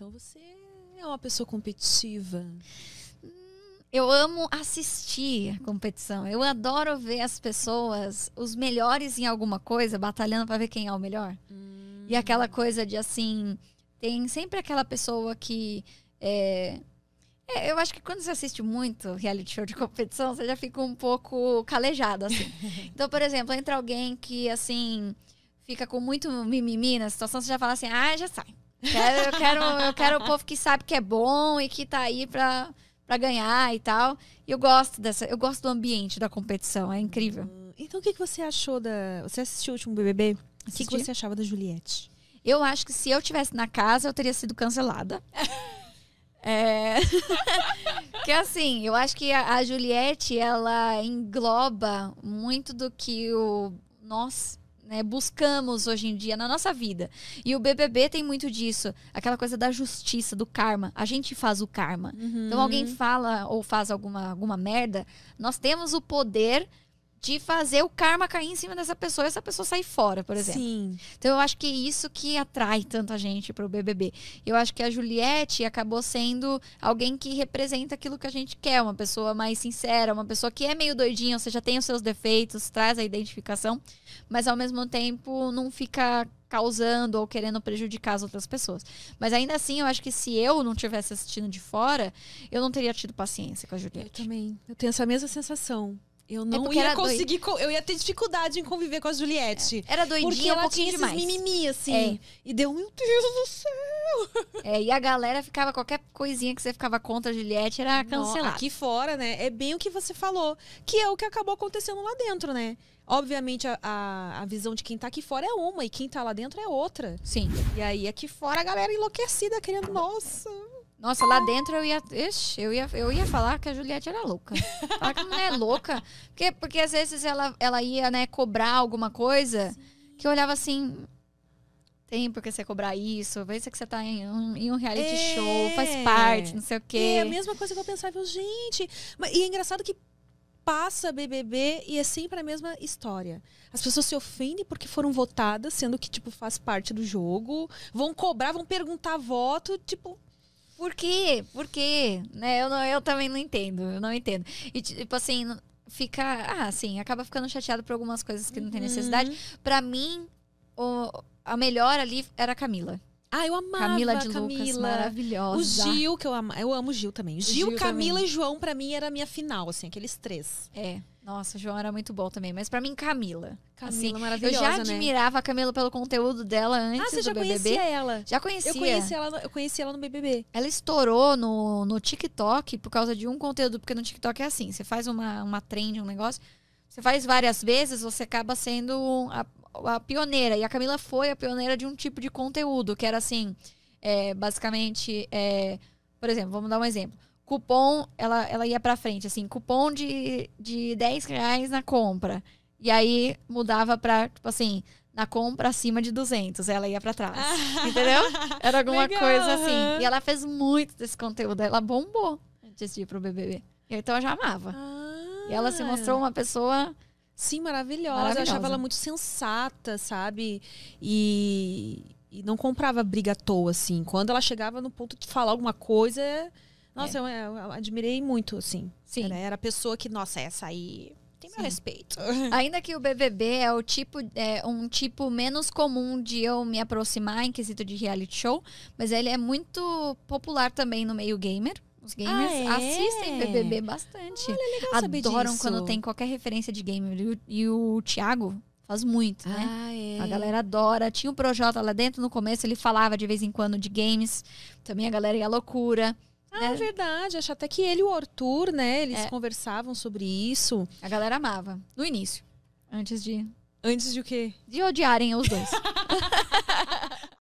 Então você é uma pessoa competitiva. Eu amo assistir a competição. Eu adoro ver as pessoas, os melhores em alguma coisa, batalhando para ver quem é o melhor. Hum. E aquela coisa de assim, tem sempre aquela pessoa que é, é, eu acho que quando você assiste muito reality show de competição, você já fica um pouco calejado, assim. Então, por exemplo, entra alguém que, assim, fica com muito mimimi na situação, você já fala assim, ah, já sai. Quero, eu, quero, eu quero o povo que sabe que é bom e que tá aí pra, pra ganhar e tal. E eu gosto dessa, eu gosto do ambiente da competição, é incrível. Hum, então o que, que você achou da. Você assistiu o último BBB? O que, que você achava da Juliette? Eu acho que se eu tivesse na casa, eu teria sido cancelada. É. que assim, eu acho que a, a Juliette, ela engloba muito do que o nós né, buscamos hoje em dia na nossa vida. E o BBB tem muito disso, aquela coisa da justiça, do karma. A gente faz o karma. Então, uhum. Então alguém fala ou faz alguma, alguma merda, nós temos o poder de fazer o karma cair em cima dessa pessoa e essa pessoa sair fora, por exemplo. Sim. Então eu acho que é isso que atrai tanta gente para o BBB. Eu acho que a Juliette acabou sendo alguém que representa aquilo que a gente quer, uma pessoa mais sincera, uma pessoa que é meio doidinha, ou seja, tem os seus defeitos, traz a identificação, mas ao mesmo tempo não fica causando ou querendo prejudicar as outras pessoas. Mas ainda assim, eu acho que se eu não tivesse assistindo de fora, eu não teria tido paciência com a Juliette. Eu também. Eu tenho essa mesma sensação. Eu é não é ia conseguir, eu ia ter dificuldade em conviver com a Juliette. É. Era doidinha, porque ela um pouquinho tinha demais. mimimi, assim. É. E deu, meu Deus do céu! É, e a galera ficava, qualquer coisinha que você ficava contra a Juliette era cancelada. Aqui fora, né? É bem o que você falou, que é o que acabou acontecendo lá dentro, né? Obviamente, a, a, a visão de quem tá aqui fora é uma e quem tá lá dentro é outra. Sim. E aí, aqui fora, a galera enlouquecida, querendo, nossa, nossa, lá dentro eu ia, ixi, eu ia, eu ia falar que a Juliette era louca. Falar que não é louca. Porque, porque às vezes ela, ela ia, né, cobrar alguma coisa Sim. que eu olhava assim, tem porque você cobrar isso, pensa é que você tá em um, em um reality é. show, faz parte, não sei o quê. É a mesma coisa que eu pensava, gente. Mas, e é engraçado que passa BBB e é sempre a mesma história. As pessoas se ofendem porque foram votadas, sendo que, tipo, faz parte do jogo. Vão cobrar, vão perguntar voto, tipo, por quê? Por quê? Né? Eu, não, eu também não entendo, eu não entendo. E, tipo assim, fica. Ah, sim, acaba ficando chateado por algumas coisas que não tem necessidade. Uhum. para mim, o, a melhor ali era a Camila. Ah, eu amava Camila de Camila. Lucas, maravilhosa. O Gil, que eu amo. Eu amo o Gil também. Gil, Gil Camila também. e João, para mim, era a minha final, assim, aqueles três. É. Nossa, João era muito bom também. Mas para mim, Camila. Assim, Camila assim, maravilhosa, Eu já né? admirava né? a Camila pelo conteúdo dela antes Ah, você já BBB. conhecia ela? Já conhecia. Eu conheci ela, no, eu conheci ela no BBB. Ela estourou no, no TikTok por causa de um conteúdo. Porque no TikTok é assim, você faz uma, uma trend, um negócio... Você faz várias vezes, você acaba sendo a, a pioneira, e a Camila foi a pioneira de um tipo de conteúdo, que era assim, é, basicamente, é, por exemplo, vamos dar um exemplo. Cupom, ela, ela ia pra frente, assim, cupom de, de 10 reais na compra. E aí mudava pra, tipo assim, na compra acima de 200, ela ia para trás. entendeu? Era alguma legal, coisa assim. E ela fez muito desse conteúdo, ela bombou antes de ir pro BBB. então eu já amava. Ah, e ela se mostrou uma pessoa Sim, maravilhosa. maravilhosa. Eu achava ela muito sensata, sabe? E, e não comprava briga à toa, assim. Quando ela chegava no ponto de falar alguma coisa, nossa, é. eu, eu, admirei muito, assim. Sim. Era, era a pessoa que, nossa, essa aí tem meu Sim. respeito. Ainda que o BBB é o tipo é um tipo menos comum de eu me aproximar em quesito de reality show, mas ele é muito popular também no meio gamer. Os gamers ah, é? assistem BBB bastante. Olha, é Adoram quando tem qualquer referência de gamer. E o, Thiago faz muito, né? Ah, é. A galera adora. Tinha o Projota lá dentro no começo, ele falava de vez em quando de games. Também a galera ia loucura. Ah, né? é verdade. Acho até que ele e o Arthur, né? Eles é. conversavam sobre isso. A galera amava. No início. Antes de. Antes de o quê? De odiarem os dois.